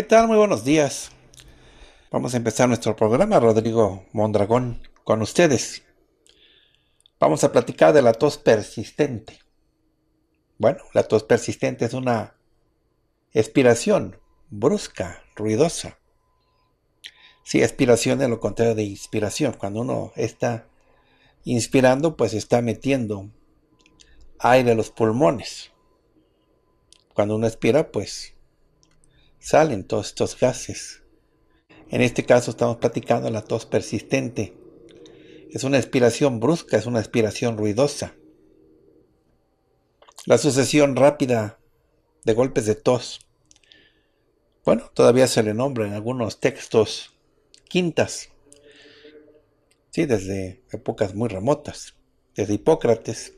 ¿qué tal? Muy buenos días. Vamos a empezar nuestro programa, Rodrigo Mondragón, con ustedes. Vamos a platicar de la tos persistente. Bueno, la tos persistente es una expiración brusca, ruidosa. Sí, expiración es lo contrario de inspiración. Cuando uno está inspirando, pues está metiendo aire a los pulmones. Cuando uno expira, pues salen todos estos gases. En este caso estamos platicando la tos persistente. Es una expiración brusca, es una expiración ruidosa. La sucesión rápida de golpes de tos. Bueno, todavía se le nombra en algunos textos quintas. Sí, desde épocas muy remotas, desde Hipócrates.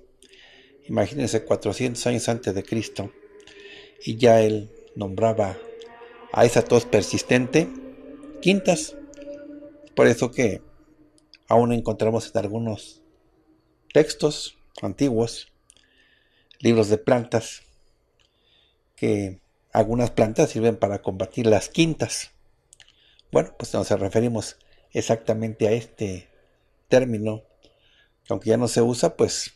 Imagínense 400 años antes de Cristo y ya él nombraba a esa tos persistente, quintas. Por eso que aún encontramos en algunos textos antiguos, libros de plantas, que algunas plantas sirven para combatir las quintas. Bueno, pues nos referimos exactamente a este término, aunque ya no se usa, pues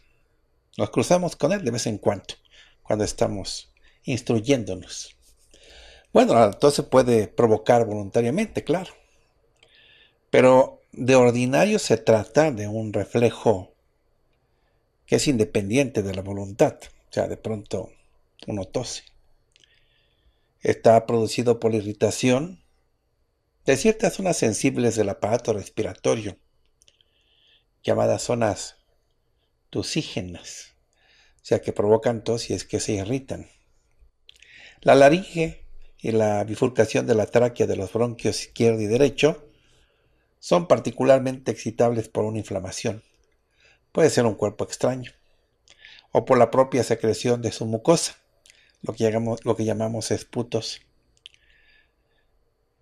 nos cruzamos con él de vez en cuando, cuando estamos instruyéndonos. Bueno, se puede provocar voluntariamente, claro. Pero de ordinario se trata de un reflejo que es independiente de la voluntad. O sea, de pronto uno tose. Está producido por la irritación de ciertas zonas sensibles del aparato respiratorio, llamadas zonas tusígenas, o sea, que provocan tos y es que se irritan. La laringe y la bifurcación de la tráquea de los bronquios izquierdo y derecho son particularmente excitables por una inflamación. Puede ser un cuerpo extraño o por la propia secreción de su mucosa, lo que llamamos, lo que llamamos esputos.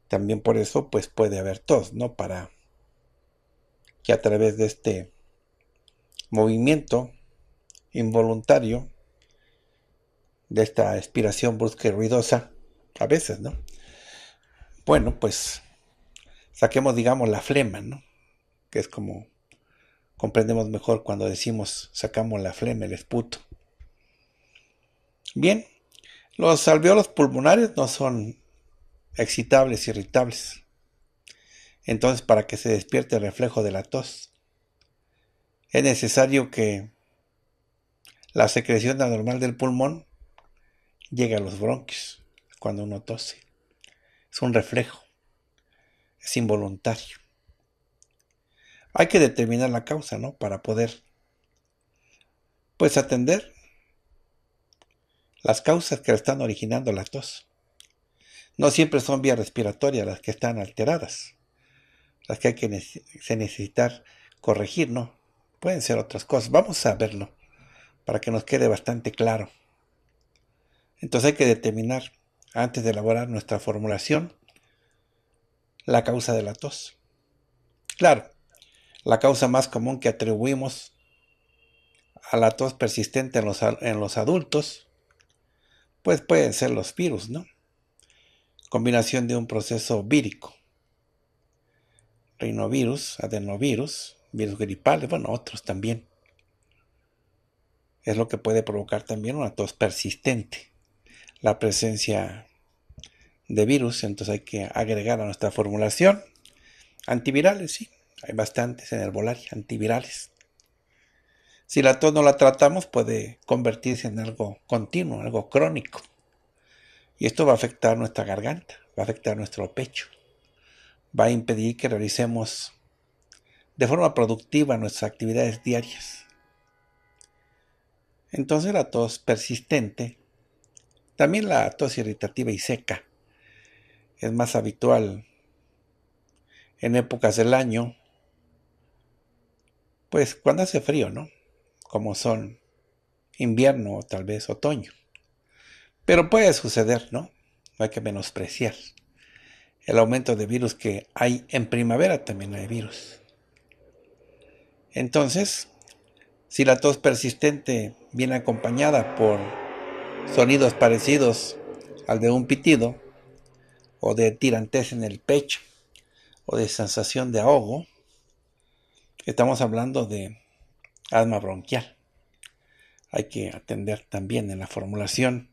También por eso pues puede haber tos, ¿no? Para que a través de este movimiento involuntario, de esta expiración brusca y ruidosa, a veces, ¿no? Bueno, pues saquemos, digamos, la flema, ¿no? Que es como comprendemos mejor cuando decimos sacamos la flema, el esputo. Bien, los alveolos pulmonares no son excitables, irritables. Entonces, para que se despierte el reflejo de la tos, es necesario que la secreción anormal del pulmón llegue a los bronquios cuando uno tose. Es un reflejo, es involuntario. Hay que determinar la causa, ¿no? Para poder, pues, atender las causas que están originando Las tos. No siempre son vías respiratorias las que están alteradas, las que hay que se necesitar corregir, ¿no? Pueden ser otras cosas. Vamos a verlo para que nos quede bastante claro. Entonces hay que determinar antes de elaborar nuestra formulación, la causa de la tos. Claro, la causa más común que atribuimos a la tos persistente en los, adultos, pues pueden ser los virus, ¿no? Combinación de un proceso vírico. Rinovirus, adenovirus, virus gripales, bueno, otros también. Es lo que puede provocar también una tos persistente la presencia de virus, entonces hay que agregar a nuestra formulación antivirales, sí, hay bastantes en el volar, antivirales. Si la tos no la tratamos puede convertirse en algo continuo, algo crónico. Y esto va a afectar nuestra garganta, va a afectar nuestro pecho, va a impedir que realicemos de forma productiva nuestras actividades diarias. Entonces la tos persistente también la tos irritativa y seca es más habitual en épocas del año, pues cuando hace frío, ¿no? Como son invierno o tal vez otoño. Pero puede suceder, ¿no? No hay que menospreciar el aumento de virus que hay en primavera, también hay virus. Entonces, si la tos persistente viene acompañada por sonidos parecidos al de un pitido, o de tirantes en el pecho, o de sensación de ahogo, estamos hablando de asma bronquial. Hay que atender también en la formulación,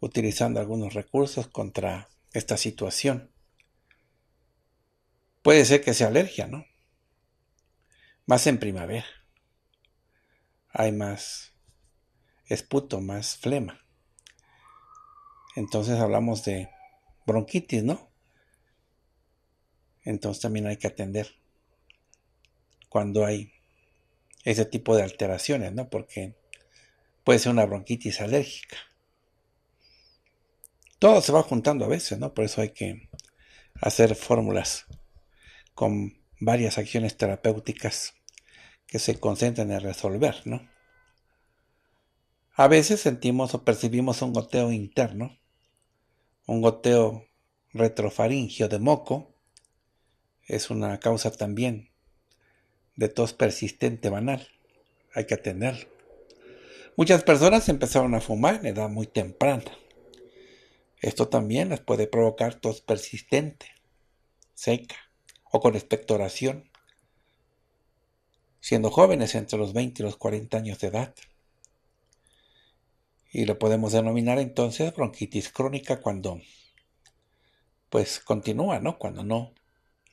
utilizando algunos recursos contra esta situación. Puede ser que sea alergia, ¿no? Más en primavera. Hay más es puto más flema. Entonces hablamos de bronquitis, ¿no? Entonces también hay que atender cuando hay ese tipo de alteraciones, ¿no? Porque puede ser una bronquitis alérgica. Todo se va juntando a veces, ¿no? Por eso hay que hacer fórmulas con varias acciones terapéuticas que se concentren en resolver, ¿no? A veces sentimos o percibimos un goteo interno, un goteo retrofaringio de moco, es una causa también de tos persistente banal, hay que atenderlo. Muchas personas empezaron a fumar en edad muy temprana. Esto también les puede provocar tos persistente, seca o con expectoración, siendo jóvenes entre los 20 y los 40 años de edad y lo podemos denominar entonces bronquitis crónica cuando pues continúa, Cuando no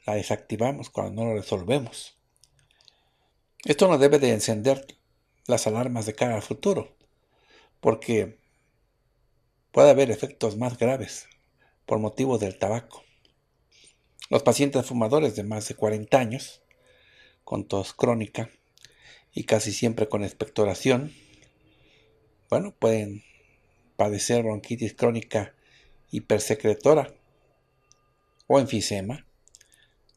la desactivamos, cuando no lo resolvemos. Esto no debe de encender las alarmas de cara al futuro, porque puede haber efectos más graves por motivo del tabaco. Los pacientes fumadores de más de 40 años, con tos crónica y casi siempre con expectoración, bueno, pueden padecer bronquitis crónica hipersecretora o enfisema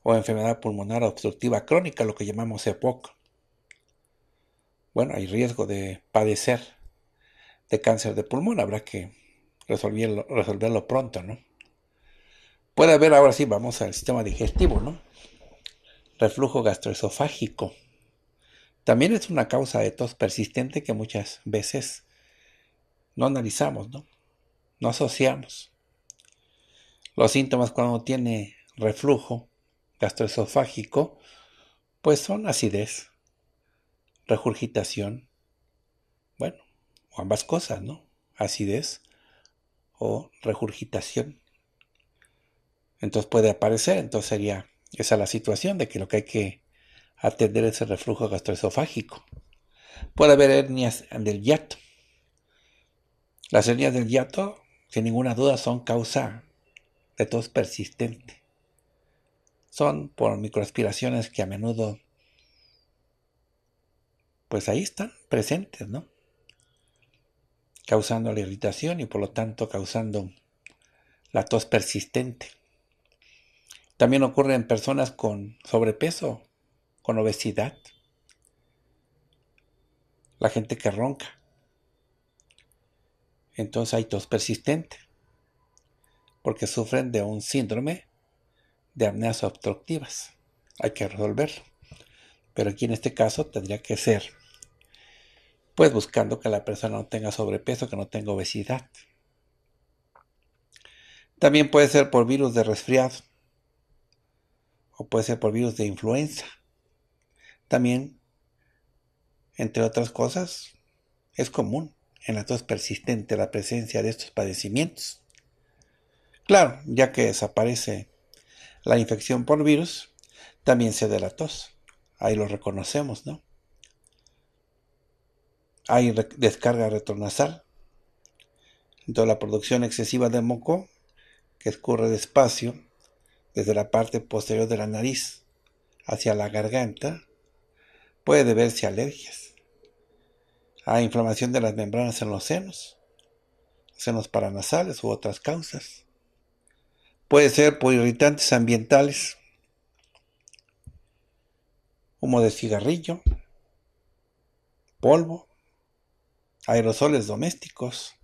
o enfermedad pulmonar obstructiva crónica, lo que llamamos EPOC. Bueno, hay riesgo de padecer de cáncer de pulmón, habrá que resolverlo, resolverlo pronto, ¿no? Puede haber, ahora sí, vamos al sistema digestivo, ¿no? Reflujo gastroesofágico. También es una causa de tos persistente que muchas veces no analizamos, ¿no? No asociamos. Los síntomas cuando tiene reflujo gastroesofágico, pues son acidez, regurgitación, bueno, o ambas cosas, ¿no? Acidez o regurgitación. Entonces puede aparecer, entonces sería esa la situación de que lo que hay que atender es el reflujo gastroesofágico. Puede haber hernias del yato, las heridas del hiato, sin ninguna duda, son causa de tos persistente. Son por microaspiraciones que a menudo, pues ahí están, presentes, ¿no? Causando la irritación y por lo tanto causando la tos persistente. También ocurre en personas con sobrepeso, con obesidad, la gente que ronca entonces hay tos persistente, porque sufren de un síndrome de apneas obstructivas. Hay que resolverlo. Pero aquí en este caso tendría que ser, pues buscando que la persona no tenga sobrepeso, que no tenga obesidad. También puede ser por virus de resfriado o puede ser por virus de influenza. También, entre otras cosas, es común en la tos persistente la presencia de estos padecimientos. Claro, ya que desaparece la infección por virus, también se da la tos. Ahí lo reconocemos, ¿no? Hay descarga retronasal. Entonces la producción excesiva de moco que escurre despacio desde la parte posterior de la nariz hacia la garganta puede deberse a alergias a inflamación de las membranas en los senos, senos paranasales u otras causas. Puede ser por irritantes ambientales, humo de cigarrillo, polvo, aerosoles domésticos.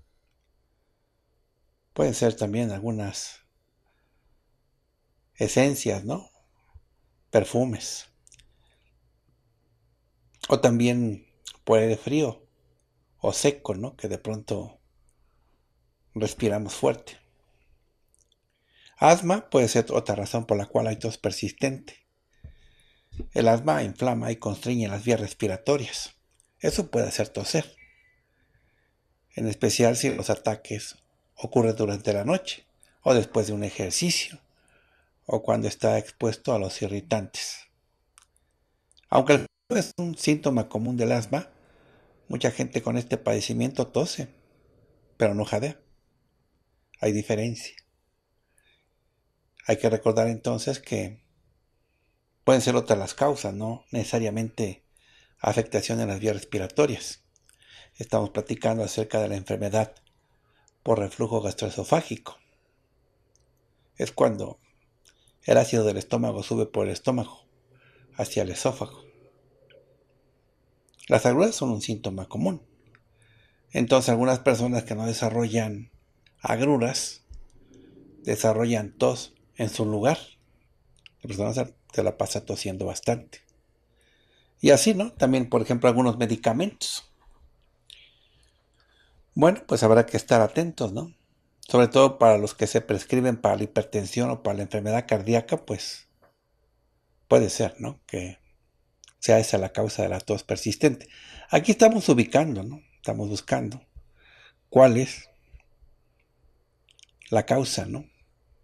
Pueden ser también algunas esencias, ¿no? Perfumes. O también por el frío, o seco, ¿no? Que de pronto respiramos fuerte. Asma puede ser otra razón por la cual hay tos persistente. El asma inflama y constriñe las vías respiratorias. Eso puede hacer toser, en especial si los ataques ocurren durante la noche o después de un ejercicio o cuando está expuesto a los irritantes. Aunque el es un síntoma común del asma, Mucha gente con este padecimiento tose, pero no jadea. Hay diferencia. Hay que recordar entonces que pueden ser otras las causas, no necesariamente afectación en las vías respiratorias. Estamos platicando acerca de la enfermedad por reflujo gastroesofágico. Es cuando el ácido del estómago sube por el estómago hacia el esófago. Las agruras son un síntoma común. Entonces algunas personas que no desarrollan agruras desarrollan tos en su lugar. La persona se la pasa tosiendo bastante. Y así, ¿no? También, por ejemplo, algunos medicamentos. Bueno, pues habrá que estar atentos, ¿no? Sobre todo para los que se prescriben para la hipertensión o para la enfermedad cardíaca, pues puede ser, ¿no? Que sea esa la causa de la tos persistente. Aquí estamos ubicando, ¿no? Estamos buscando cuál es la causa, ¿no?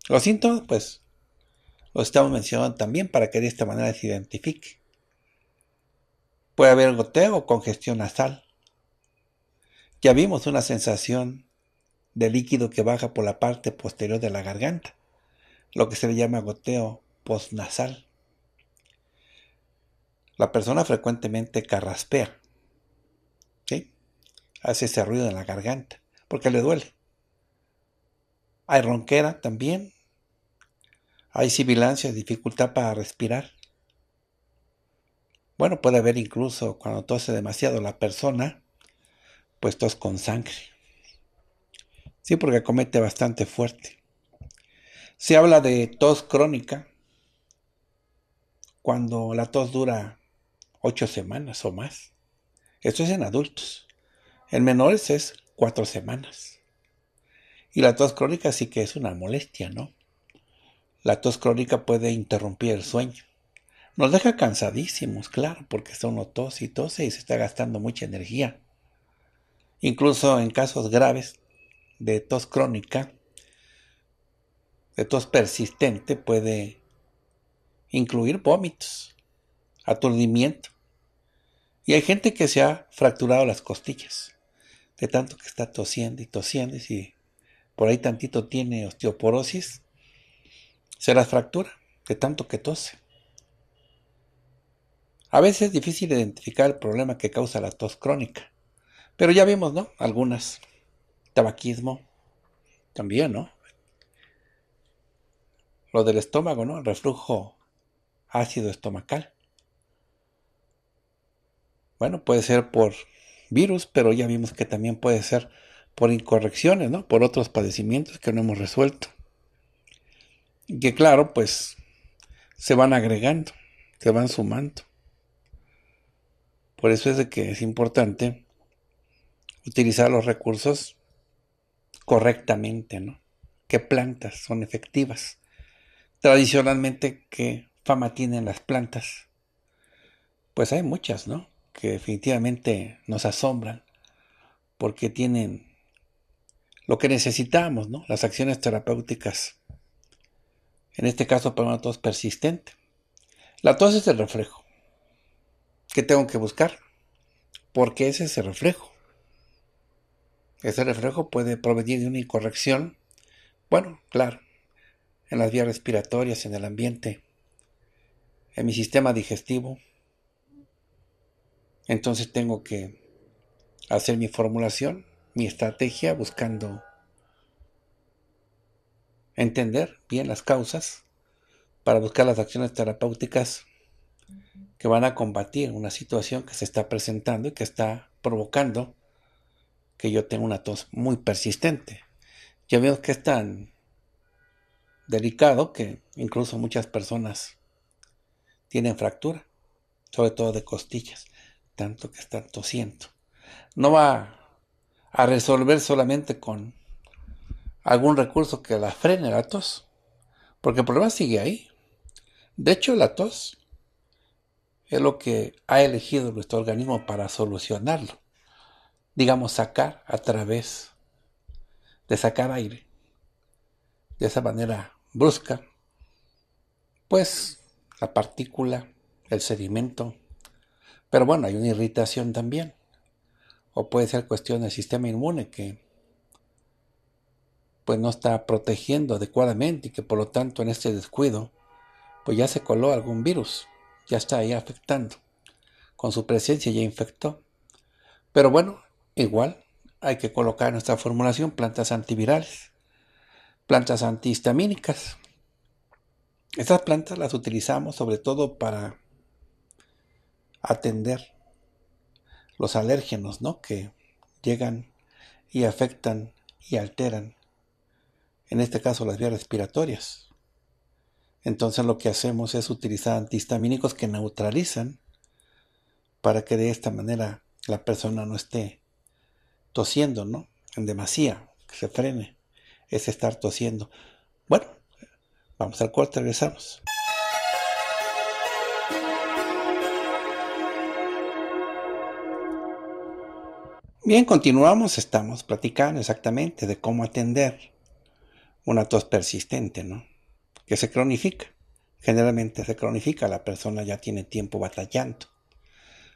Los síntomas, pues, los estamos mencionando también para que de esta manera se identifique. Puede haber goteo o congestión nasal. Ya vimos una sensación de líquido que baja por la parte posterior de la garganta, lo que se le llama goteo postnasal. La persona frecuentemente carraspea, ¿sí? Hace ese ruido en la garganta, porque le duele. Hay ronquera también. Hay sibilancia, dificultad para respirar. Bueno, puede haber incluso cuando tose demasiado la persona, pues tos con sangre. Sí, porque comete bastante fuerte. Se habla de tos crónica, cuando la tos dura ocho semanas o más. Esto es en adultos. En menores es cuatro semanas. Y la tos crónica sí que es una molestia, ¿no? La tos crónica puede interrumpir el sueño. Nos deja cansadísimos, claro, porque uno tos y tose y se está gastando mucha energía. Incluso en casos graves de tos crónica, de tos persistente, puede incluir vómitos aturdimiento. Y hay gente que se ha fracturado las costillas, de tanto que está tosiendo y tosiendo, y si por ahí tantito tiene osteoporosis, se las fractura, de tanto que tose. A veces es difícil identificar el problema que causa la tos crónica, pero ya vimos, ¿no? Algunas. Tabaquismo, también, ¿no? Lo del estómago, ¿no? El reflujo ácido estomacal. Bueno, puede ser por virus, pero ya vimos que también puede ser por incorrecciones, ¿no? Por otros padecimientos que no hemos resuelto. Y que claro, pues se van agregando, se van sumando. Por eso es de que es importante utilizar los recursos correctamente, ¿no? ¿Qué plantas son efectivas? Tradicionalmente, ¿qué fama tienen las plantas? Pues hay muchas, ¿no? que definitivamente nos asombran porque tienen lo que necesitamos, ¿no? Las acciones terapéuticas. En este caso para una tos persistente. La tos es el reflejo. ¿Qué tengo que buscar? Porque ese es el reflejo. Ese reflejo puede provenir de una incorrección. Bueno, claro, en las vías respiratorias, en el ambiente, en mi sistema digestivo, entonces tengo que hacer mi formulación, mi estrategia, buscando entender bien las causas para buscar las acciones terapéuticas que van a combatir una situación que se está presentando y que está provocando que yo tenga una tos muy persistente. Ya veo que es tan delicado que incluso muchas personas tienen fractura, sobre todo de costillas tanto que tanto tosiendo. No va a resolver solamente con algún recurso que la frene la tos, porque el problema sigue ahí. De hecho, la tos es lo que ha elegido nuestro organismo para solucionarlo. Digamos, sacar a través de sacar aire. De esa manera brusca, pues la partícula, el sedimento, pero bueno, hay una irritación también. O puede ser cuestión del sistema inmune que pues no está protegiendo adecuadamente y que por lo tanto en este descuido pues ya se coló algún virus, ya está ahí afectando. Con su presencia ya infectó. Pero bueno, igual hay que colocar en nuestra formulación plantas antivirales, plantas antihistamínicas. Estas plantas las utilizamos sobre todo para atender los alérgenos, ¿no? Que llegan y afectan y alteran, en este caso las vías respiratorias. Entonces lo que hacemos es utilizar antihistamínicos que neutralizan para que de esta manera la persona no esté tosiendo, ¿no? En demasía, que se frene, es estar tosiendo. Bueno, vamos al cuarto, regresamos. Bien, continuamos, estamos platicando exactamente de cómo atender una tos persistente, ¿no? Que se cronifica. Generalmente se cronifica, la persona ya tiene tiempo batallando.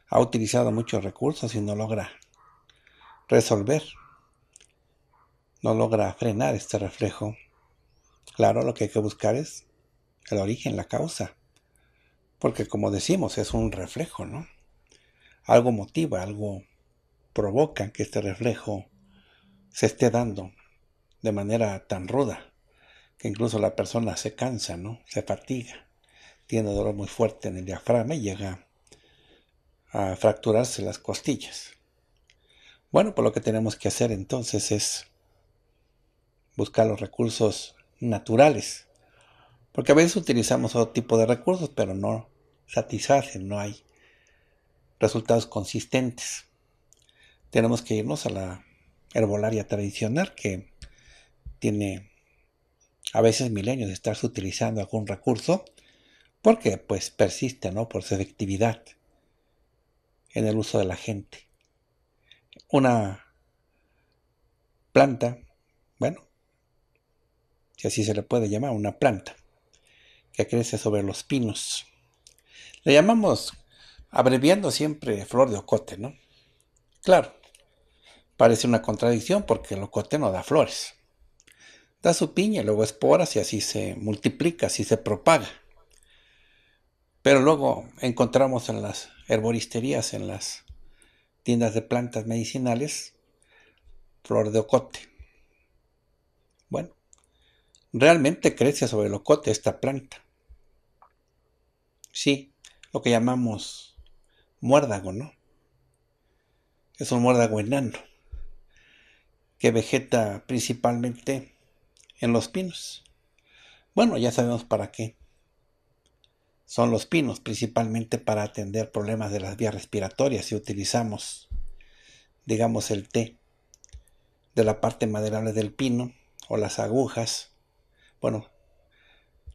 Ha utilizado muchos recursos y no logra resolver. No logra frenar este reflejo. Claro, lo que hay que buscar es el origen, la causa. Porque como decimos, es un reflejo, ¿no? Algo motiva, algo provocan que este reflejo se esté dando de manera tan ruda que incluso la persona se cansa, ¿no? Se fatiga, tiene dolor muy fuerte en el diafragma y llega a fracturarse las costillas. Bueno, pues lo que tenemos que hacer entonces es buscar los recursos naturales, porque a veces utilizamos otro tipo de recursos, pero no satisfacen, no hay resultados consistentes tenemos que irnos a la herbolaria tradicional que tiene a veces milenios de estarse utilizando algún recurso porque pues persiste, ¿no? Por su efectividad en el uso de la gente. Una planta, bueno, si así se le puede llamar, una planta que crece sobre los pinos. Le llamamos, abreviando siempre, flor de ocote, ¿no? Claro, Parece una contradicción porque el locote no da flores. Da su piña luego esporas y así se multiplica, así se propaga. Pero luego encontramos en las herboristerías, en las tiendas de plantas medicinales, flor de ocote. Bueno, realmente crece sobre el ocote esta planta. Sí, lo que llamamos muérdago, ¿no? Es un muérdago enano que vegeta principalmente en los pinos. Bueno, ya sabemos para qué. Son los pinos principalmente para atender problemas de las vías respiratorias si utilizamos, digamos, el té de la parte maderable del pino o las agujas. Bueno,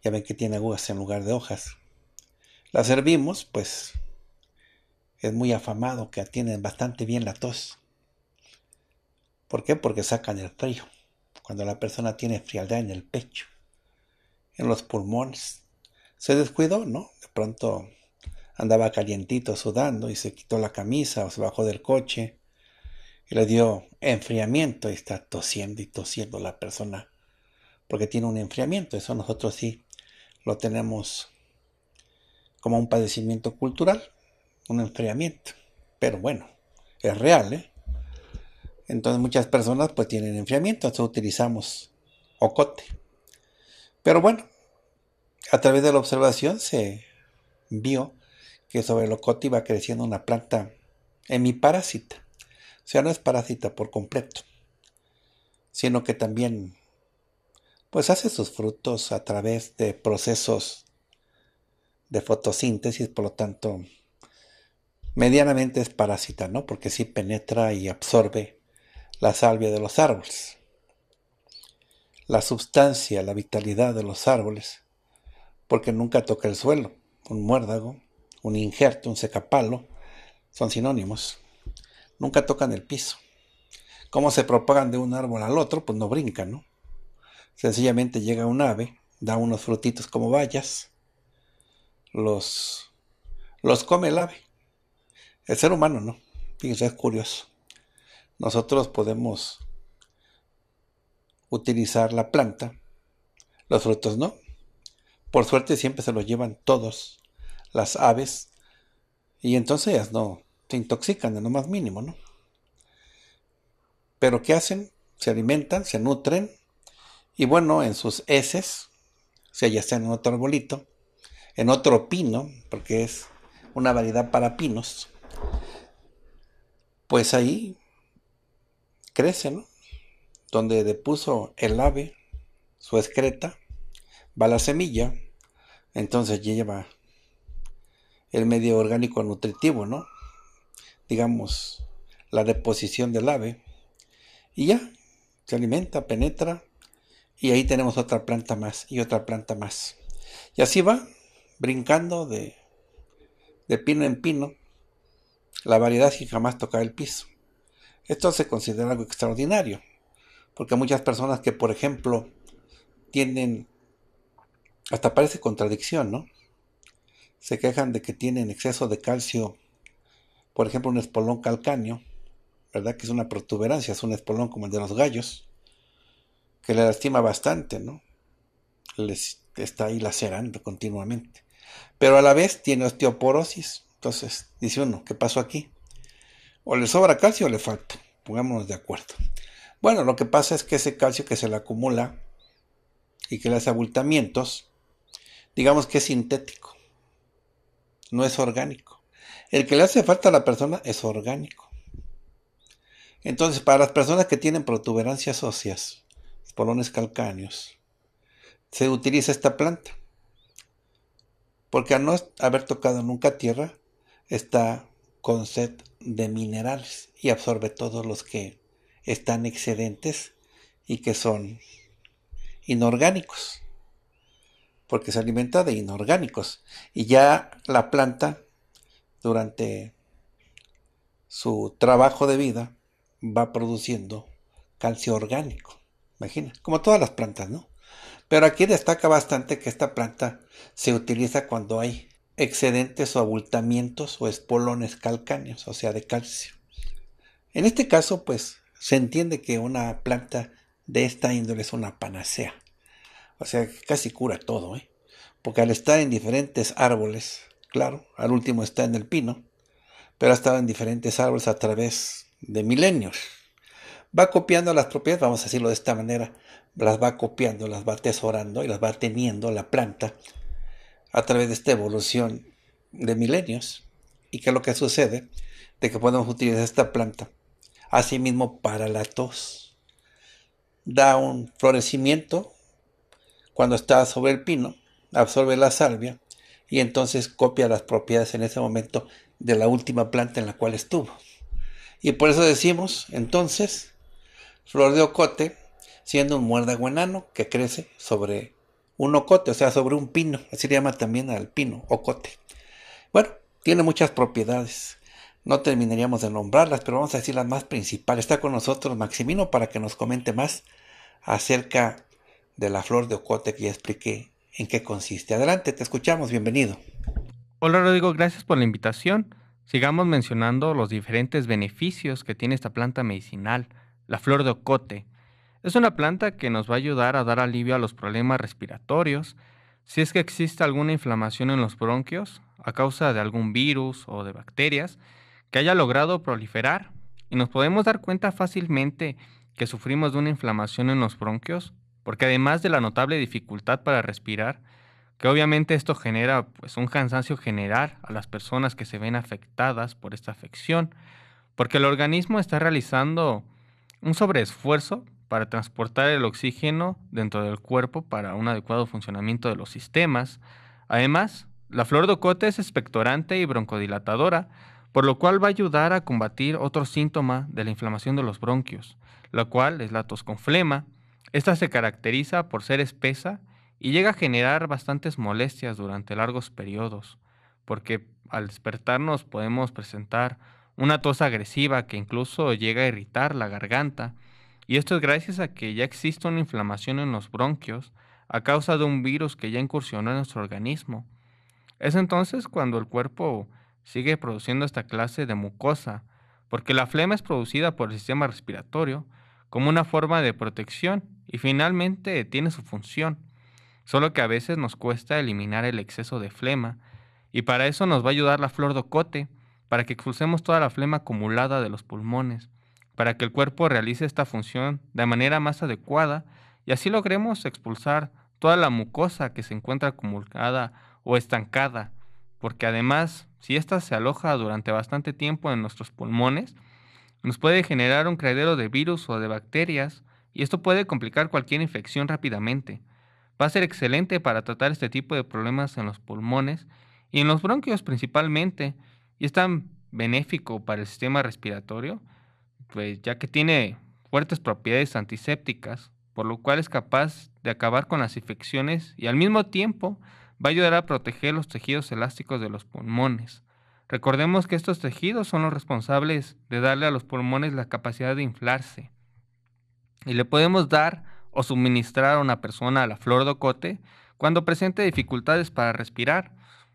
ya ven que tiene agujas en lugar de hojas. Las servimos, pues es muy afamado que atienden bastante bien la tos. ¿Por qué? Porque sacan el frío. Cuando la persona tiene frialdad en el pecho, en los pulmones, se descuidó, ¿no? De pronto andaba calientito, sudando y se quitó la camisa o se bajó del coche y le dio enfriamiento y está tosiendo y tosiendo la persona porque tiene un enfriamiento. Eso nosotros sí lo tenemos como un padecimiento cultural, un enfriamiento. Pero bueno, es real, ¿eh? Entonces muchas personas pues tienen enfriamiento, entonces utilizamos ocote. Pero bueno, a través de la observación se vio que sobre el ocote iba creciendo una planta hemiparásita. O sea, no es parásita por completo, sino que también pues hace sus frutos a través de procesos de fotosíntesis, por lo tanto medianamente es parásita, ¿no? Porque sí penetra y absorbe la salvia de los árboles. La sustancia, la vitalidad de los árboles, porque nunca toca el suelo. Un muérdago, un injerto, un secapalo, son sinónimos. Nunca tocan el piso. ¿Cómo se propagan de un árbol al otro? Pues no brincan, ¿no? Sencillamente llega un ave, da unos frutitos como bayas, los, los come el ave. El ser humano, ¿no? Fíjense, es curioso nosotros podemos utilizar la planta, los frutos no. Por suerte siempre se los llevan todos, las aves, y entonces ellas no se intoxican de lo más mínimo, ¿no? Pero ¿qué hacen? Se alimentan, se nutren, y bueno, en sus heces, si ya están en otro arbolito, en otro pino, porque es una variedad para pinos, pues ahí crece, ¿no? Donde depuso el ave su excreta, va la semilla, entonces lleva el medio orgánico nutritivo, ¿no? Digamos, la deposición del ave, y ya, se alimenta, penetra, y ahí tenemos otra planta más y otra planta más. Y así va, brincando de, de pino en pino, la variedad que jamás toca el piso. Esto se considera algo extraordinario, porque muchas personas que, por ejemplo, tienen, hasta parece contradicción, ¿no? Se quejan de que tienen exceso de calcio, por ejemplo, un espolón calcáneo, ¿verdad? Que es una protuberancia, es un espolón como el de los gallos, que le lastima bastante, ¿no? Les está ahí lacerando continuamente. Pero a la vez tiene osteoporosis. Entonces, dice uno, ¿qué pasó aquí? o le sobra calcio o le falta. Pongámonos de acuerdo. Bueno, lo que pasa es que ese calcio que se le acumula y que le hace abultamientos, digamos que es sintético, no es orgánico. El que le hace falta a la persona es orgánico. Entonces, para las personas que tienen protuberancias óseas, polones calcáneos, se utiliza esta planta. Porque al no haber tocado nunca tierra, está con sed de minerales y absorbe todos los que están excedentes y que son inorgánicos, porque se alimenta de inorgánicos. Y ya la planta, durante su trabajo de vida, va produciendo calcio orgánico. Imagina, como todas las plantas, ¿no? Pero aquí destaca bastante que esta planta se utiliza cuando hay excedentes o abultamientos o espolones calcáneos, o sea, de calcio. En este caso, pues se entiende que una planta de esta índole es una panacea, o sea, casi cura todo, ¿eh? porque al estar en diferentes árboles, claro, al último está en el pino, pero ha estado en diferentes árboles a través de milenios. Va copiando las propiedades, vamos a decirlo de esta manera, las va copiando, las va atesorando y las va teniendo la planta a través de esta evolución de milenios. ¿Y que lo que sucede? De que podemos utilizar esta planta, asimismo para la tos. Da un florecimiento cuando está sobre el pino, absorbe la salvia y entonces copia las propiedades en ese momento de la última planta en la cual estuvo. Y por eso decimos, entonces, flor de ocote, siendo un muérdago enano que crece sobre un ocote, o sea, sobre un pino. Así le llama también al pino, ocote. Bueno, tiene muchas propiedades. No terminaríamos de nombrarlas, pero vamos a decir las más principales. Está con nosotros Maximino para que nos comente más acerca de la flor de ocote que ya expliqué en qué consiste. Adelante, te escuchamos, bienvenido. Hola Rodrigo, gracias por la invitación. Sigamos mencionando los diferentes beneficios que tiene esta planta medicinal, la flor de ocote. Es una planta que nos va a ayudar a dar alivio a los problemas respiratorios si es que existe alguna inflamación en los bronquios a causa de algún virus o de bacterias que haya logrado proliferar y nos podemos dar cuenta fácilmente que sufrimos de una inflamación en los bronquios porque además de la notable dificultad para respirar, que obviamente esto genera pues un cansancio general a las personas que se ven afectadas por esta afección, porque el organismo está realizando un sobreesfuerzo para transportar el oxígeno dentro del cuerpo para un adecuado funcionamiento de los sistemas. Además, la flor de es expectorante y broncodilatadora, por lo cual va a ayudar a combatir otro síntoma de la inflamación de los bronquios, la cual es la tos con flema. Esta se caracteriza por ser espesa y llega a generar bastantes molestias durante largos periodos, porque al despertarnos podemos presentar una tos agresiva que incluso llega a irritar la garganta y esto es gracias a que ya existe una inflamación en los bronquios a causa de un virus que ya incursionó en nuestro organismo. Es entonces cuando el cuerpo sigue produciendo esta clase de mucosa, porque la flema es producida por el sistema respiratorio como una forma de protección y finalmente tiene su función, solo que a veces nos cuesta eliminar el exceso de flema y para eso nos va a ayudar la flor de para que expulsemos toda la flema acumulada de los pulmones para que el cuerpo realice esta función de manera más adecuada y así logremos expulsar toda la mucosa que se encuentra acumulada o estancada, porque además, si ésta se aloja durante bastante tiempo en nuestros pulmones, nos puede generar un creadero de virus o de bacterias, y esto puede complicar cualquier infección rápidamente. Va a ser excelente para tratar este tipo de problemas en los pulmones y en los bronquios principalmente, y es tan benéfico para el sistema respiratorio pues ya que tiene fuertes propiedades antisépticas, por lo cual es capaz de acabar con las infecciones y al mismo tiempo va a ayudar a proteger los tejidos elásticos de los pulmones. Recordemos que estos tejidos son los responsables de darle a los pulmones la capacidad de inflarse. Y le podemos dar o suministrar a una persona la flor de cuando presente dificultades para respirar,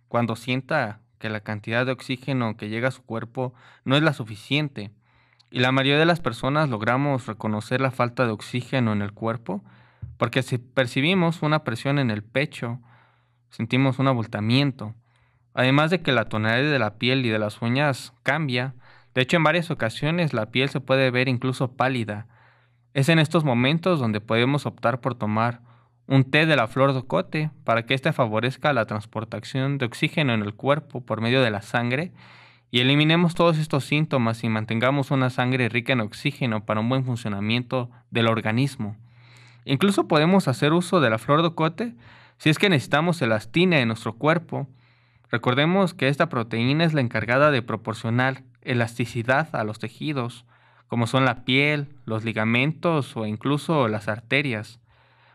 cuando sienta que la cantidad de oxígeno que llega a su cuerpo no es la suficiente y la mayoría de las personas logramos reconocer la falta de oxígeno en el cuerpo, porque si percibimos una presión en el pecho, sentimos un abultamiento. Además de que la tonalidad de la piel y de las uñas cambia, de hecho en varias ocasiones la piel se puede ver incluso pálida. Es en estos momentos donde podemos optar por tomar un té de la flor de cote para que éste favorezca la transportación de oxígeno en el cuerpo por medio de la sangre y eliminemos todos estos síntomas y mantengamos una sangre rica en oxígeno para un buen funcionamiento del organismo. Incluso podemos hacer uso de la flor de si es que necesitamos elastina en nuestro cuerpo. Recordemos que esta proteína es la encargada de proporcionar elasticidad a los tejidos, como son la piel, los ligamentos o incluso las arterias.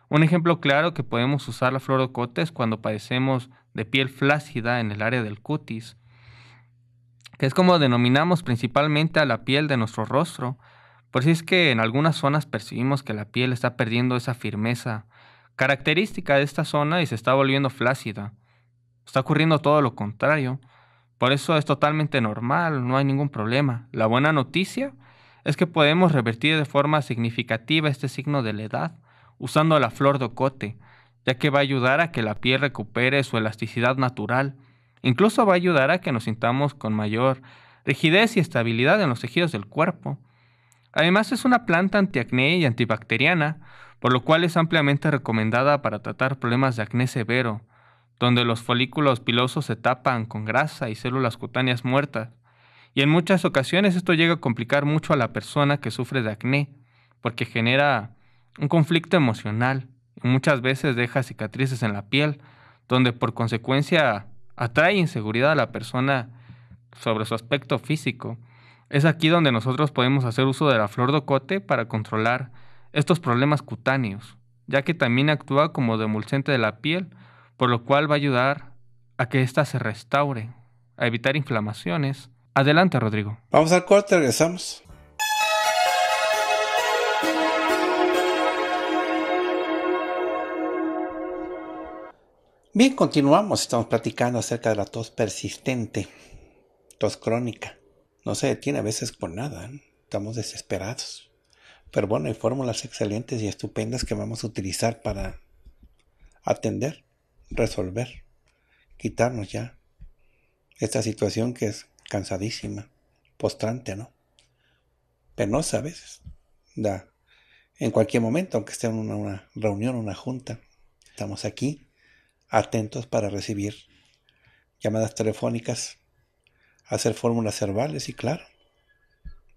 Un ejemplo claro que podemos usar la flor de es cuando padecemos de piel flácida en el área del cutis que es como denominamos principalmente a la piel de nuestro rostro, por si es que en algunas zonas percibimos que la piel está perdiendo esa firmeza característica de esta zona y se está volviendo flácida. Está ocurriendo todo lo contrario. Por eso es totalmente normal, no hay ningún problema. La buena noticia es que podemos revertir de forma significativa este signo de la edad usando la flor de ocote, ya que va a ayudar a que la piel recupere su elasticidad natural Incluso va a ayudar a que nos sintamos con mayor rigidez y estabilidad en los tejidos del cuerpo. Además es una planta antiacné y antibacteriana, por lo cual es ampliamente recomendada para tratar problemas de acné severo, donde los folículos pilosos se tapan con grasa y células cutáneas muertas. Y en muchas ocasiones esto llega a complicar mucho a la persona que sufre de acné, porque genera un conflicto emocional y muchas veces deja cicatrices en la piel, donde por consecuencia atrae inseguridad a la persona sobre su aspecto físico. Es aquí donde nosotros podemos hacer uso de la flor de para controlar estos problemas cutáneos, ya que también actúa como demulcente de la piel, por lo cual va a ayudar a que ésta se restaure, a evitar inflamaciones. Adelante, Rodrigo. Vamos al corte, regresamos. Bien, continuamos. Estamos platicando acerca de la tos persistente, tos crónica. No se detiene a veces por nada. ¿eh? Estamos desesperados. Pero bueno, hay fórmulas excelentes y estupendas que vamos a utilizar para atender, resolver, quitarnos ya esta situación que es cansadísima, postrante, ¿no? Penosa a veces. Da. En cualquier momento, aunque esté en una reunión, una junta, estamos aquí atentos para recibir llamadas telefónicas, hacer fórmulas verbales y claro,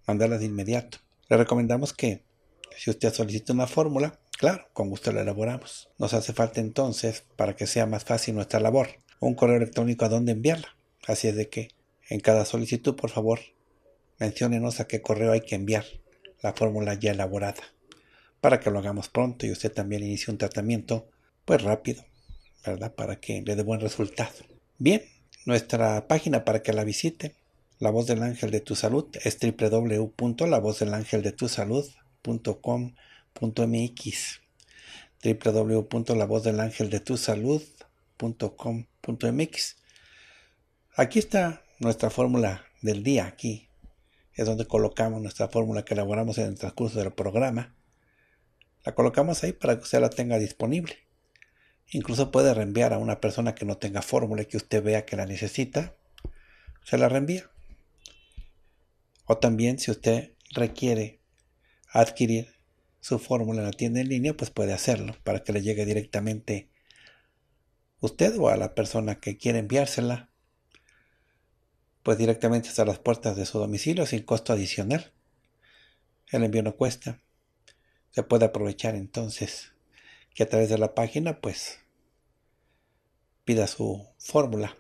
mandarlas de inmediato. Le recomendamos que si usted solicita una fórmula, claro, con gusto la elaboramos. Nos hace falta entonces, para que sea más fácil nuestra labor, un correo electrónico a donde enviarla. Así es de que en cada solicitud, por favor, menciónenos a qué correo hay que enviar la fórmula ya elaborada, para que lo hagamos pronto y usted también inicie un tratamiento, pues rápido ¿verdad? Para que le dé buen resultado. Bien, nuestra página para que la visite, La Voz del Ángel de Tu Salud, es www.lavozdelangeldetusalud.com.mx www.lavozdelangeldetusalud.com.mx Aquí está nuestra fórmula del día, aquí es donde colocamos nuestra fórmula que elaboramos en el transcurso del programa. La colocamos ahí para que usted la tenga disponible. Incluso puede reenviar a una persona que no tenga fórmula y que usted vea que la necesita, se la reenvía. O también si usted requiere adquirir su fórmula en la tienda en línea, pues puede hacerlo para que le llegue directamente usted o a la persona que quiere enviársela, pues directamente hasta las puertas de su domicilio sin costo adicional. El envío no cuesta. Se puede aprovechar entonces que a través de la página, pues pida su fórmula.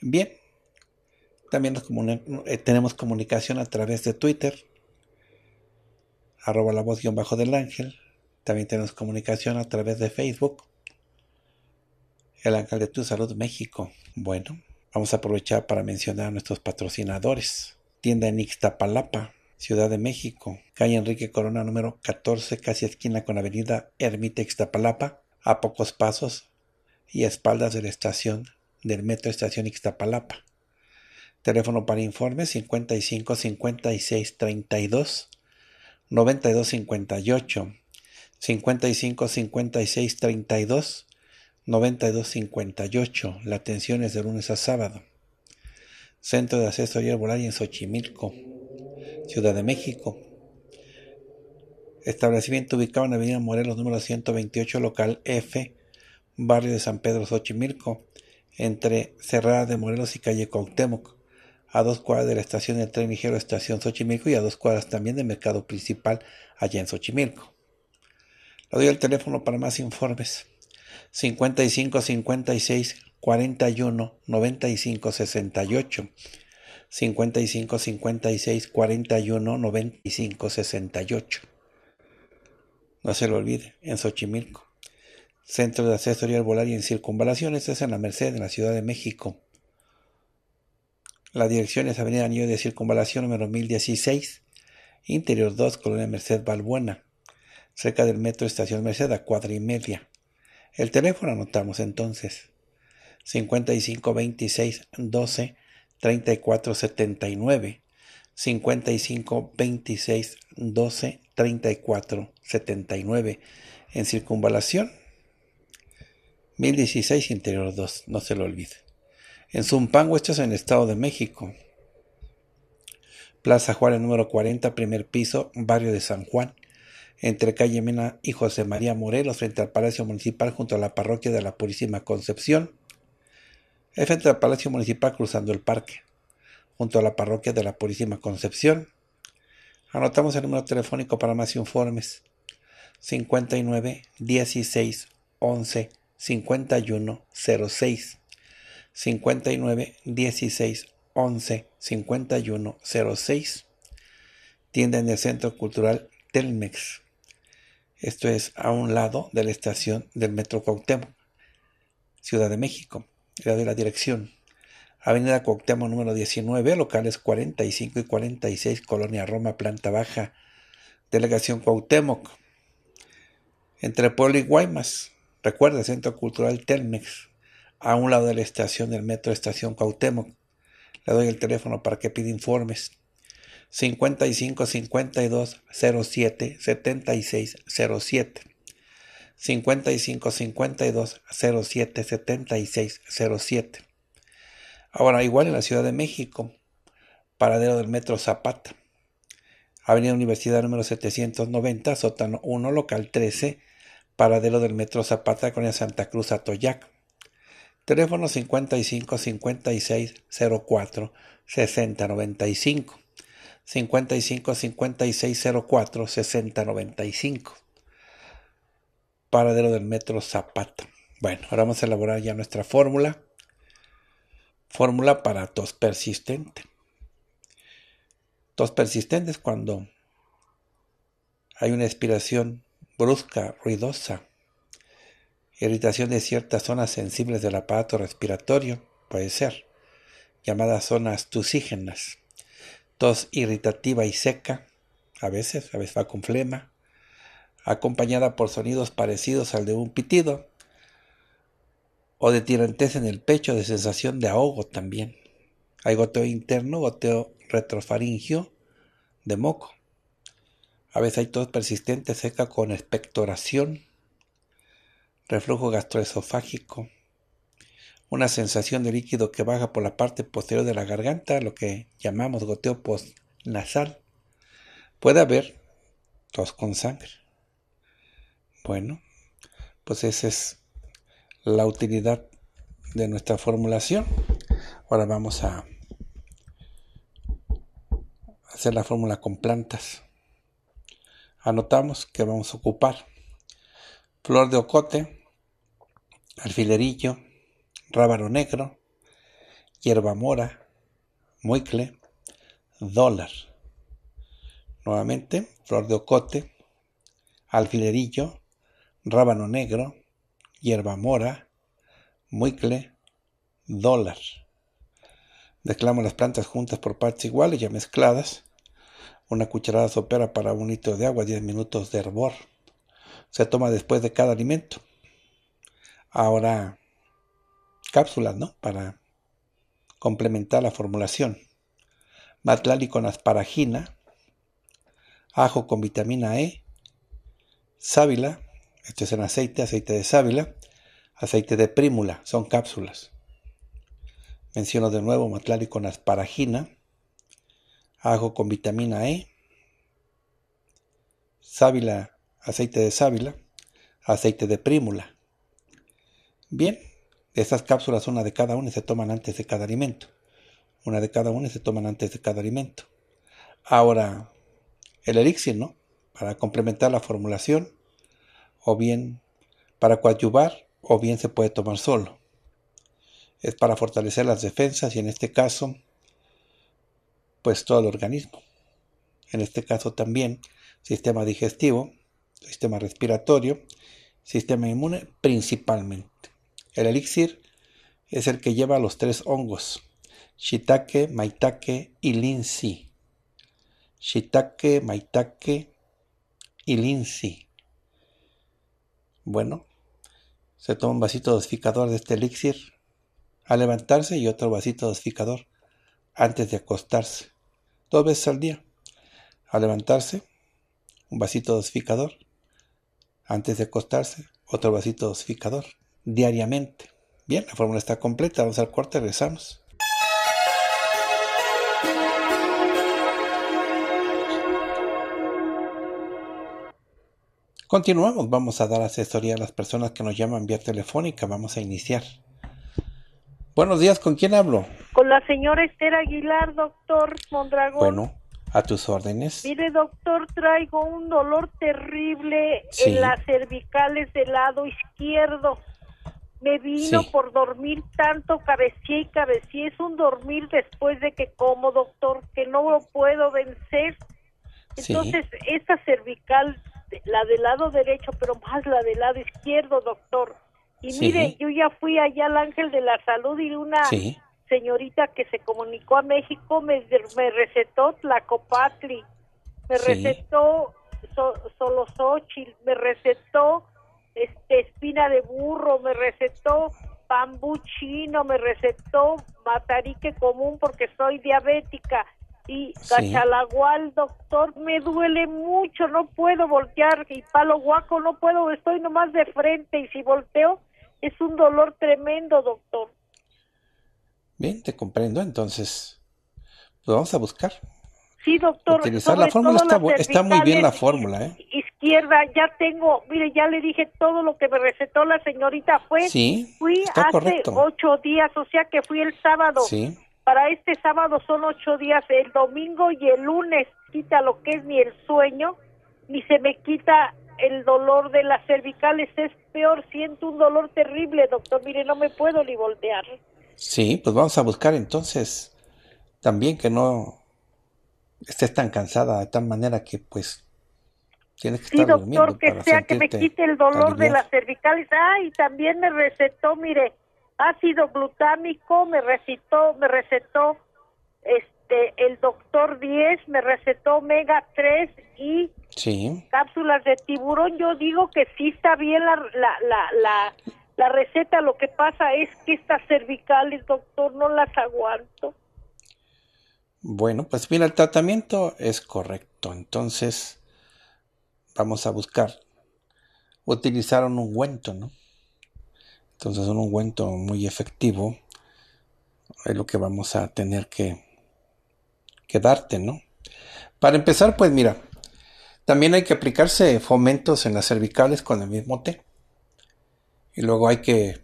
Bien, también eh, tenemos comunicación a través de Twitter, arroba la voz guión bajo del ángel. También tenemos comunicación a través de Facebook, el ángel de tu salud México. Bueno, vamos a aprovechar para mencionar a nuestros patrocinadores. Tienda en Ixtapalapa, Ciudad de México, calle Enrique Corona número 14, casi esquina con avenida Ermita Ixtapalapa, a pocos pasos y a espaldas de la estación del Metro Estación Ixtapalapa. Teléfono para informes 55 56 32 92 58 55 56 32 92 58. La atención es de lunes a sábado. Centro de Asesoría Herbolaria en Xochimilco, Ciudad de México. Establecimiento ubicado en Avenida Morelos, número 128, local F, barrio de San Pedro Xochimilco, entre Cerrada de Morelos y calle Cuauhtémoc, a dos cuadras de la estación del tren ligero Estación Xochimilco y a dos cuadras también del mercado principal allá en Xochimilco. Le doy el teléfono para más informes. 55 56 41 95 68 55 56 41 95 68 No se lo olvide, en Xochimilco Centro de Asesoría y en Circunvalaciones es en la Merced, en la Ciudad de México. La dirección es Avenida Anillo de Circunvalación número 1016, Interior 2, Colonia Merced Balbuena, cerca del Metro Estación Merced a cuadra y media. El teléfono anotamos entonces 55 26 12 34 79 55 26 12 34 79 en circunvalación 1016 Interior 2, no se lo olvide. En Zumpango, esto en Estado de México. Plaza Juárez número 40, primer piso, barrio de San Juan, entre calle Mena y José María Morelos, frente al Palacio Municipal, junto a la parroquia de la Purísima Concepción. Es frente al Palacio Municipal, cruzando el parque, junto a la parroquia de la Purísima Concepción. Anotamos el número telefónico para más informes. 59 16 11 5106 06 59 16 11 51 06 tienda en el Centro Cultural Telmex. Esto es a un lado de la estación del Metro Cuauhtémoc, Ciudad de México. Le doy la dirección. Avenida Cuauhtémoc número 19, locales 45 y 46, Colonia Roma, planta baja, Delegación Cuauhtémoc, entre Puebla y Guaymas. Recuerda Centro Cultural Telmex, a un lado de la estación del metro Estación Cuauhtémoc. Le doy el teléfono para que pida informes. 55 52 07 76 07. 55 52 07 76 07. Ahora, igual en la Ciudad de México, paradero del Metro Zapata. Avenida Universidad número 790, sótano 1, local 13, paradero del Metro Zapata, con el Santa Cruz Atoyac. Teléfono 55 56 04 60 95. 55 56 04 60 95. Paradero del Metro Zapata. Bueno, ahora vamos a elaborar ya nuestra fórmula. Fórmula para tos persistente. Tos persistente es cuando hay una expiración brusca, ruidosa, irritación de ciertas zonas sensibles del aparato respiratorio, puede ser, llamadas zonas tusígenas, tos irritativa y seca, a veces, a veces va con flema, acompañada por sonidos parecidos al de un pitido, o de tirantez en el pecho, de sensación de ahogo también. Hay goteo interno, goteo retrofaringio, de moco. A veces hay tos persistente seca con expectoración, reflujo gastroesofágico, una sensación de líquido que baja por la parte posterior de la garganta, lo que llamamos goteo postnasal. Puede haber tos con sangre. Bueno, pues esa es la utilidad de nuestra formulación. Ahora vamos a hacer la fórmula con plantas anotamos que vamos a ocupar. Flor de ocote, alfilerillo, rábano negro, hierba mora, muicle, dólar. Nuevamente, flor de ocote, alfilerillo, rábano negro, hierba mora, muicle, dólar. Declamo las plantas juntas por partes iguales, ya mezcladas una cucharada sopera para un litro de agua, 10 minutos de hervor. Se toma después de cada alimento. Ahora, cápsulas, ¿no? Para complementar la formulación. Matlali con asparagina, ajo con vitamina E, sábila, esto es en aceite, aceite de sábila, aceite de prímula, son cápsulas. Menciono de nuevo matlali con asparagina, ajo con vitamina E, sábila, aceite de sábila, aceite de prímula. Bien, estas cápsulas una de cada una se toman antes de cada alimento. Una de cada una se toman antes de cada alimento. Ahora, el elixir, ¿no? Para complementar la formulación, o bien para coadyuvar, o bien se puede tomar solo. Es para fortalecer las defensas y en este caso pues todo el organismo. En este caso también sistema digestivo, sistema respiratorio, sistema inmune principalmente. El elixir es el que lleva los tres hongos, shiitake, maitake y linsi. Shiitake, maitake y linsi. Bueno, se toma un vasito dosificador de este elixir al levantarse y otro vasito dosificador antes de acostarse dos veces al día. Al levantarse, un vasito dosificador. Antes de acostarse, otro vasito dosificador. Diariamente. Bien, la fórmula está completa. Vamos al corte, regresamos. Continuamos, vamos a dar asesoría a las personas que nos llaman vía telefónica, vamos a iniciar. Buenos días, ¿con quién hablo? Con la señora Esther Aguilar, doctor Mondragón. Bueno, a tus órdenes. Mire, doctor, traigo un dolor terrible en las cervicales del lado izquierdo. Me vino por dormir tanto, cabecía y cabecía. Es un dormir después de que como, doctor, que no lo puedo vencer. Entonces, esa cervical, la del lado derecho, pero más la del lado izquierdo, doctor, y mire, yo ya fui allá al Ángel de la Salud y una señorita que se comunicó a México me, me recetó Tlacopatli, me recetó so, me recetó este, espina de burro, me recetó bambú chino, me recetó matarique común porque soy diabética y Cachalagual, doctor, me duele mucho, no puedo voltear. Y palo guaco, no puedo, estoy nomás de frente. Y si volteo, es un dolor tremendo, doctor. Bien, te comprendo. Entonces, lo pues vamos a buscar. Sí, doctor. la fórmula está, muy bien la fórmula, ¿eh? Izquierda, ya tengo, mire, ya le dije todo lo que me recetó la señorita. Fue, fui hace ocho días, o sea que fui el sábado. Sí. Para este sábado son ocho días, el domingo y el lunes quita lo que es ni el sueño, ni se me quita el dolor de las cervicales, es peor, siento un dolor terrible, doctor, mire, no me puedo ni voltear. Sí, pues vamos a buscar entonces también que no estés tan cansada de tal manera que pues tienes que sí, doctor, que sea que me quite el dolor de las cervicales. Ay, también me recetó, mire, ácido glutámico me recitó, me recetó este el doctor 10, me recetó omega 3 y sí. cápsulas de tiburón. Yo digo que sí está bien la, la, la, la, la receta, lo que pasa es que estas cervicales, doctor, no las aguanto. Bueno, pues mira, el tratamiento es correcto. Entonces, vamos a buscar. Utilizaron un ungüento, ¿no? Entonces un ungüento muy efectivo es lo que vamos a tener que, que darte, ¿no? Para empezar, pues mira, también hay que aplicarse fomentos en las cervicales con el mismo té. Y luego hay que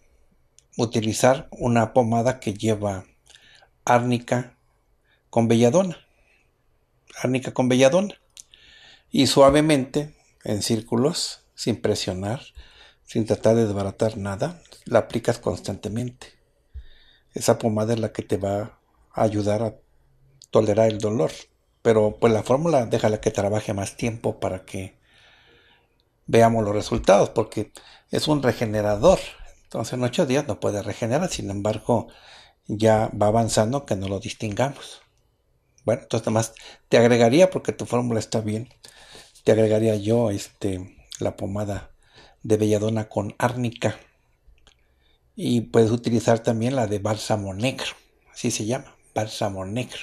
utilizar una pomada que lleva árnica con belladona. Árnica con belladona. Y suavemente, en círculos, sin presionar, sin tratar de desbaratar nada, la aplicas constantemente. Esa pomada es la que te va a ayudar a tolerar el dolor. Pero pues la fórmula déjala que trabaje más tiempo para que veamos los resultados, porque es un regenerador. Entonces en ocho días no puede regenerar, sin embargo ya va avanzando que no lo distingamos. Bueno, entonces más te agregaría, porque tu fórmula está bien, te agregaría yo este, la pomada de belladona con árnica. Y puedes utilizar también la de bálsamo negro, así se llama, bálsamo negro.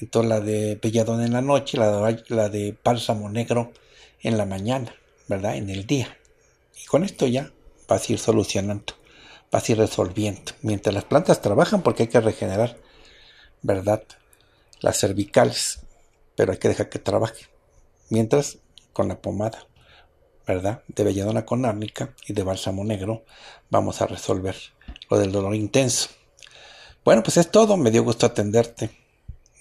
Entonces la de pelladón en la noche, la la de bálsamo negro en la mañana, ¿verdad? En el día. Y con esto ya vas a ir solucionando, vas a ir resolviendo. Mientras las plantas trabajan, porque hay que regenerar, ¿verdad? Las cervicales, pero hay que dejar que trabaje. Mientras, con la pomada. ¿verdad? De belladona con árnica y de bálsamo negro vamos a resolver lo del dolor intenso. Bueno, pues es todo. Me dio gusto atenderte.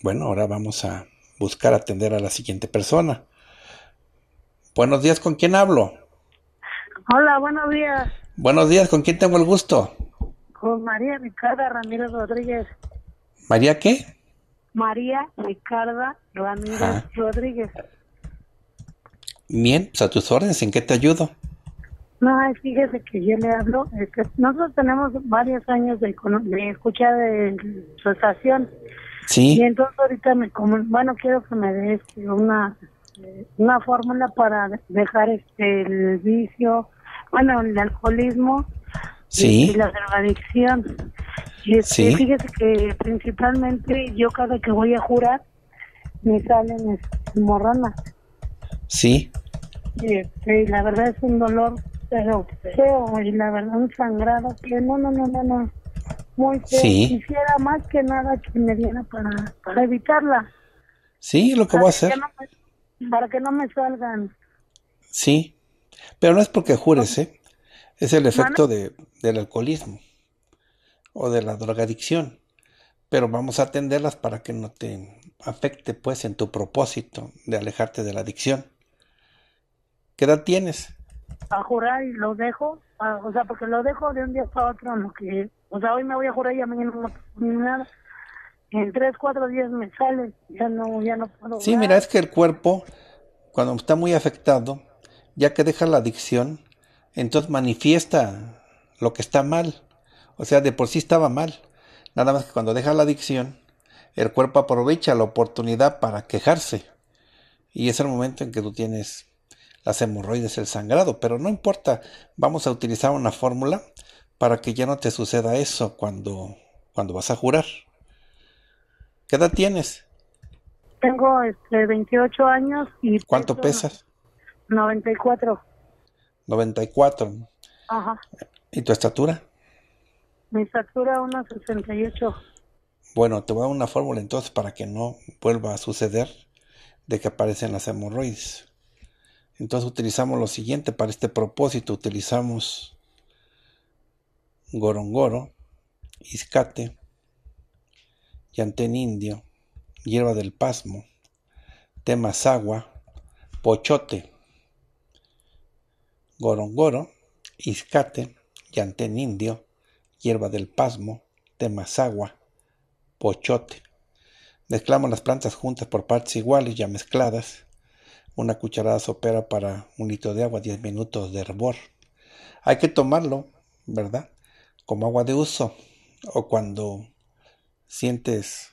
Bueno, ahora vamos a buscar atender a la siguiente persona. Buenos días, ¿con quién hablo? Hola, buenos días. Buenos días, ¿con quién tengo el gusto? Con María Ricarda Ramírez Rodríguez. ¿María qué? María Ricarda Ramírez Rodríguez. Bien, pues a tus órdenes, ¿en qué te ayudo? No, fíjese que yo le hablo. nosotros tenemos varios años de, escucha de su Sí. Y entonces ahorita me bueno, quiero que me des este, una, una fórmula para dejar este el vicio, bueno, el alcoholismo sí. y, la drogadicción. Y este, fíjese que principalmente yo cada que voy a jurar me salen este, morronas. Sí. Sí, este, la verdad es un dolor, pero feo, y la verdad un sangrado, que no, no, no, no, no. Muy feo. Quisiera más que nada que me diera para, para evitarla. Sí, lo que voy a hacer. para que no me salgan. Sí, pero no es porque jures, ¿eh? Es el efecto de, del alcoholismo o de la drogadicción. Pero vamos a atenderlas para que no te afecte, pues, en tu propósito de alejarte de la adicción. ¿Qué edad tienes? A jurar y lo dejo, o sea, porque lo dejo de un día para otro, lo que, o sea, hoy me voy a jurar y mañana no ni nada. En tres, cuatro días me sale, ya no, ya no puedo. Sí, mira, es que el cuerpo, cuando está muy afectado, ya que deja la adicción, entonces manifiesta lo que está mal. O sea, de por sí estaba mal. Nada más que cuando deja la adicción, el cuerpo aprovecha la oportunidad para quejarse. Y es el momento en que tú tienes las hemorroides, el sangrado, pero no importa, vamos a utilizar una fórmula para que ya no te suceda eso cuando, cuando vas a jurar. ¿Qué edad tienes? Tengo 28 este, años y... ¿Cuánto pesas? 94. 94. Ajá. ¿Y tu estatura? Mi estatura 1,68. Bueno, te voy a dar una fórmula entonces para que no vuelva a suceder de que aparecen las hemorroides. Entonces utilizamos lo siguiente para este propósito. Utilizamos gorongoro, iscate, llantén indio, hierba del pasmo, temazagua, pochote, gorongoro, iscate, llantén indio, hierba del pasmo, temazagua, pochote. Mezclamos las plantas juntas por partes iguales ya mezcladas una cucharada sopera para un litro de agua, 10 minutos de hervor. Hay que tomarlo, ¿verdad? Como agua de uso o cuando sientes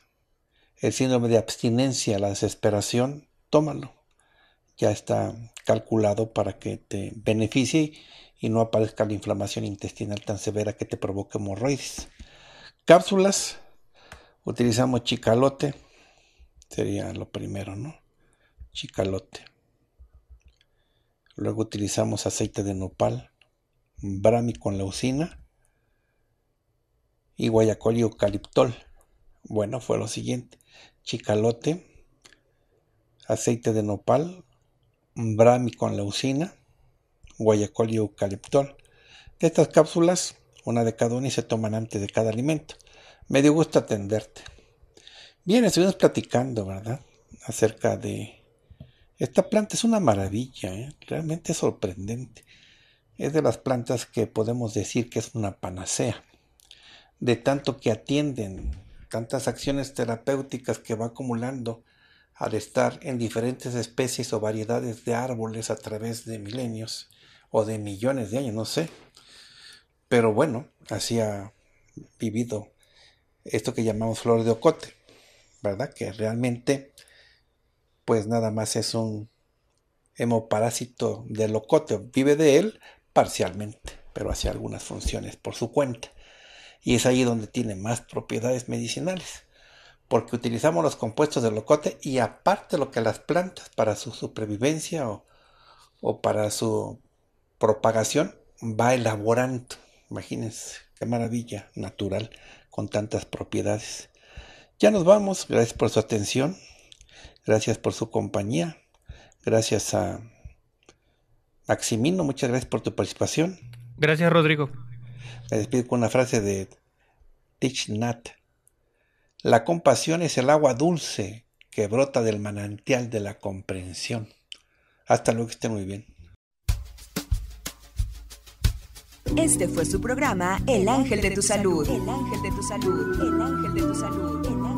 el síndrome de abstinencia, la desesperación, tómalo. Ya está calculado para que te beneficie y no aparezca la inflamación intestinal tan severa que te provoque hemorroides. Cápsulas, utilizamos chicalote, sería lo primero, ¿no? chicalote. Luego utilizamos aceite de nopal, brami con leucina y guayacol y eucaliptol. Bueno, fue lo siguiente. Chicalote, aceite de nopal, brami con leucina, guayacol y eucaliptol. De estas cápsulas, una de cada una y se toman antes de cada alimento. Me dio gusto atenderte. Bien, estuvimos platicando, ¿verdad? Acerca de esta planta es una maravilla, ¿eh? realmente sorprendente. Es de las plantas que podemos decir que es una panacea, de tanto que atienden tantas acciones terapéuticas que va acumulando al estar en diferentes especies o variedades de árboles a través de milenios o de millones de años, no sé. Pero bueno, así ha vivido esto que llamamos flor de ocote, ¿verdad? Que realmente pues nada más es un hemoparásito de locote, vive de él parcialmente, pero hace algunas funciones por su cuenta. Y es ahí donde tiene más propiedades medicinales, porque utilizamos los compuestos del locote y aparte lo que las plantas para su supervivencia o, o para su propagación va elaborando. Imagínense, qué maravilla natural con tantas propiedades. Ya nos vamos, gracias por su atención. Gracias por su compañía. Gracias a Maximino, muchas gracias por tu participación. Gracias, Rodrigo. Me despido con una frase de Teach Nat, La compasión es el agua dulce que brota del manantial de la comprensión. Hasta luego, que estén muy bien. Este fue su programa El Ángel de tu Salud. El Ángel de tu Salud. El Ángel de tu Salud. El ángel de tu salud.